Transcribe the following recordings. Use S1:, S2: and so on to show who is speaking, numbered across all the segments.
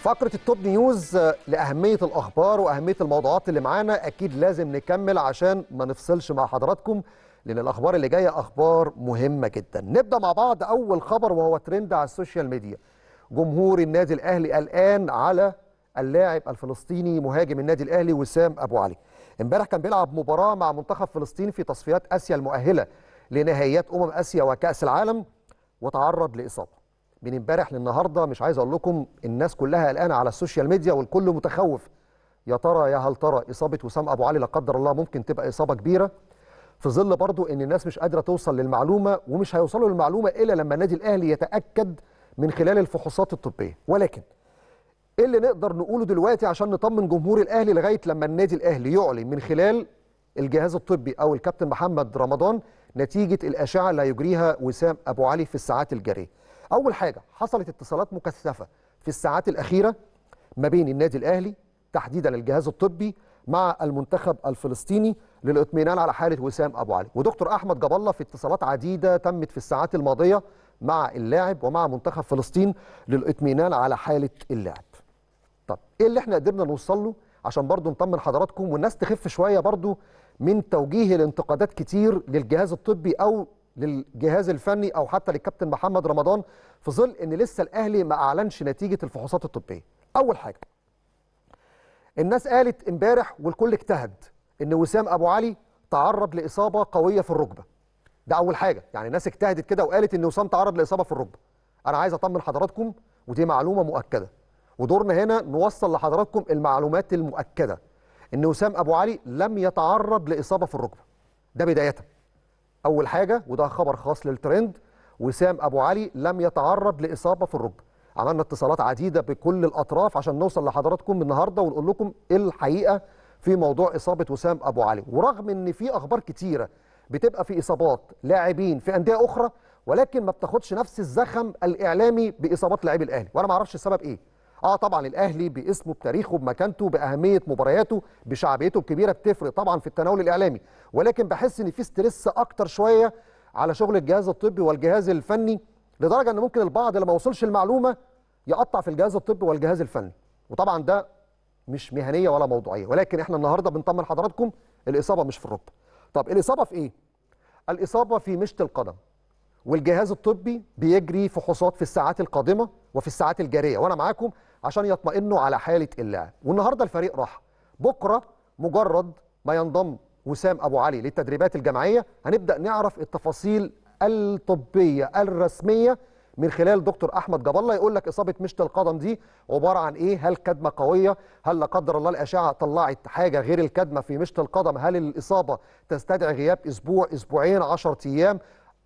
S1: فقرة التوب نيوز آه، لأهمية الأخبار وأهمية الموضوعات اللي معانا أكيد لازم نكمل عشان ما نفصلش مع حضراتكم لأن الأخبار اللي جاية أخبار مهمة جدا نبدأ مع بعض أول خبر وهو ترند على السوشيال ميديا جمهور النادي الأهلي الان على اللاعب الفلسطيني مهاجم النادي الأهلي وسام أبو علي امبارح كان بيلعب مباراة مع منتخب فلسطين في تصفيات آسيا المؤهلة لنهائيات أمم آسيا وكأس العالم وتعرض لإصابة من امبارح للنهارده مش عايز اقول لكم الناس كلها قلقانه على السوشيال ميديا والكل متخوف يا ترى يا هل ترى اصابه وسام ابو علي لا قدر الله ممكن تبقى اصابه كبيره في ظل برضو ان الناس مش قادره توصل للمعلومه ومش هيوصلوا للمعلومه الا لما النادي الاهلي يتاكد من خلال الفحوصات الطبيه ولكن ايه اللي نقدر نقوله دلوقتي عشان نطمن جمهور الاهلي لغايه لما النادي الاهلي يعلن من خلال الجهاز الطبي او الكابتن محمد رمضان نتيجه الاشعه اللي هيجريها وسام ابو علي في الساعات الجاريه اول حاجه حصلت اتصالات مكثفه في الساعات الاخيره ما بين النادي الاهلي تحديدا الجهاز الطبي مع المنتخب الفلسطيني للاطمئنان على حاله وسام ابو علي ودكتور احمد جاب الله في اتصالات عديده تمت في الساعات الماضيه مع اللاعب ومع منتخب فلسطين للاطمئنان على حاله اللاعب طب ايه اللي احنا قدرنا نوصل له عشان برضو نطمن حضراتكم والناس تخف شويه برضو من توجيه الانتقادات كتير للجهاز الطبي او للجهاز الفني او حتى للكابتن محمد رمضان في ظل ان لسه الاهلي ما اعلنش نتيجه الفحوصات الطبيه اول حاجه الناس قالت امبارح والكل اجتهد ان وسام ابو علي تعرض لاصابه قويه في الركبه ده اول حاجه يعني الناس اجتهدت كده وقالت ان وسام تعرض لاصابه في الركبه انا عايز اطمن حضراتكم ودي معلومه مؤكده ودورنا هنا نوصل لحضراتكم المعلومات المؤكده ان وسام ابو علي لم يتعرض لاصابه في الركبه ده بدايه اول حاجه وده خبر خاص للترند وسام ابو علي لم يتعرض لاصابه في الركبه عملنا اتصالات عديده بكل الاطراف عشان نوصل لحضراتكم النهارده ونقول لكم الحقيقه في موضوع اصابه وسام ابو علي ورغم ان في اخبار كتيره بتبقى في اصابات لاعبين في انديه اخرى ولكن ما بتاخدش نفس الزخم الاعلامي باصابات لاعبي الاهلي وانا ما اعرفش السبب ايه اه طبعا الاهلي باسمه بتاريخه بمكانته باهميه مبارياته بشعبيته الكبيره بتفرق طبعا في التناول الاعلامي ولكن بحس ان في ستريس اكتر شويه على شغل الجهاز الطبي والجهاز الفني لدرجه ان ممكن البعض لما وصلش المعلومه يقطع في الجهاز الطبي والجهاز الفني وطبعا ده مش مهنيه ولا موضوعيه ولكن احنا النهارده بنطمن حضراتكم الاصابه مش في الركبه طب الاصابه في ايه الاصابه في مشط القدم والجهاز الطبي بيجري فحوصات في, في الساعات القادمه وفي الساعات الجاريه وانا معاكم عشان يطمئنوا على حاله اللاعب والنهارده الفريق راح بكره مجرد ما ينضم وسام ابو علي للتدريبات الجماعيه هنبدا نعرف التفاصيل الطبيه الرسميه من خلال دكتور احمد جاب الله يقول لك اصابه مشط القدم دي عباره عن ايه هل كدمه قويه هل لا قدر الله الاشعه طلعت حاجه غير الكدمه في مشط القدم هل الاصابه تستدعي غياب اسبوع اسبوعين 10 ايام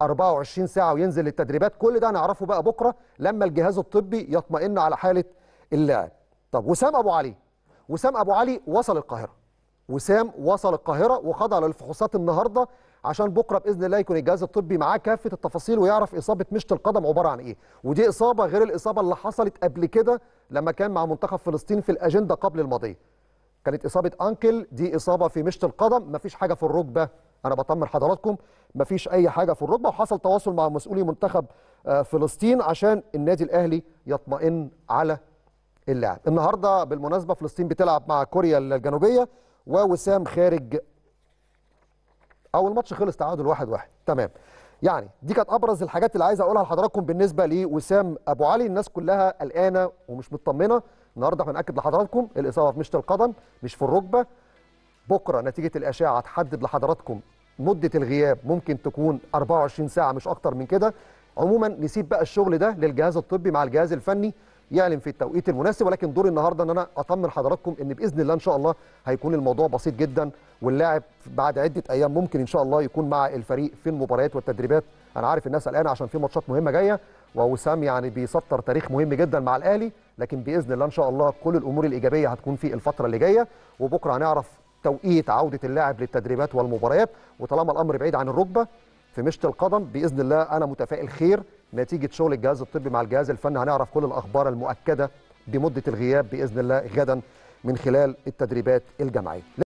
S1: 24 ساعه وينزل للتدريبات كل ده هنعرفه بقى بكره لما الجهاز الطبي يطمئن على حاله اللاعب طب وسام ابو علي وسام ابو علي وصل القاهره وسام وصل القاهره وخضع للفحوصات النهارده عشان بكره باذن الله يكون الجهاز الطبي معاه كافه التفاصيل ويعرف اصابه مشط القدم عباره عن ايه ودي اصابه غير الاصابه اللي حصلت قبل كده لما كان مع منتخب فلسطين في الاجنده قبل الماضيه كانت اصابه انكل دي اصابه في مشط القدم مفيش حاجه في الركبه انا بطمن حضراتكم مفيش اي حاجه في الركبه وحصل تواصل مع مسؤولي منتخب آه، فلسطين عشان النادي الاهلي يطمئن على اللاعب النهارده بالمناسبه فلسطين بتلعب مع كوريا الجنوبيه ووسام خارج او الماتش خلص تعادل واحد واحد تمام يعني دي كانت ابرز الحاجات اللي عايز اقولها لحضراتكم بالنسبه لوسام ابو علي الناس كلها قلقانه ومش مطمنه النهارده هناكد بناكد لحضراتكم الاصابه في مشط القدم مش في الركبه بكره نتيجه الاشعه هتحدد لحضراتكم مده الغياب ممكن تكون 24 ساعه مش اكتر من كده عموما نسيب بقى الشغل ده للجهاز الطبي مع الجهاز الفني يعلن في التوقيت المناسب ولكن دوري النهارده ان انا اطمن حضراتكم ان باذن الله ان شاء الله هيكون الموضوع بسيط جدا واللاعب بعد عده ايام ممكن ان شاء الله يكون مع الفريق في المباريات والتدريبات انا عارف الناس قلقانه عشان في ماتشات مهمه جايه ووسام يعني بيسطر تاريخ مهم جدا مع الاهلي لكن باذن الله ان شاء الله كل الامور الايجابيه هتكون في الفتره اللي جايه وبكره هنعرف توقيت عوده اللاعب للتدريبات والمباريات وطالما الامر بعيد عن الركبه في مشط القدم باذن الله انا متفائل خير نتيجه شغل الجهاز الطبي مع الجهاز الفني هنعرف كل الاخبار المؤكده بمده الغياب باذن الله غدا من خلال التدريبات الجماعيه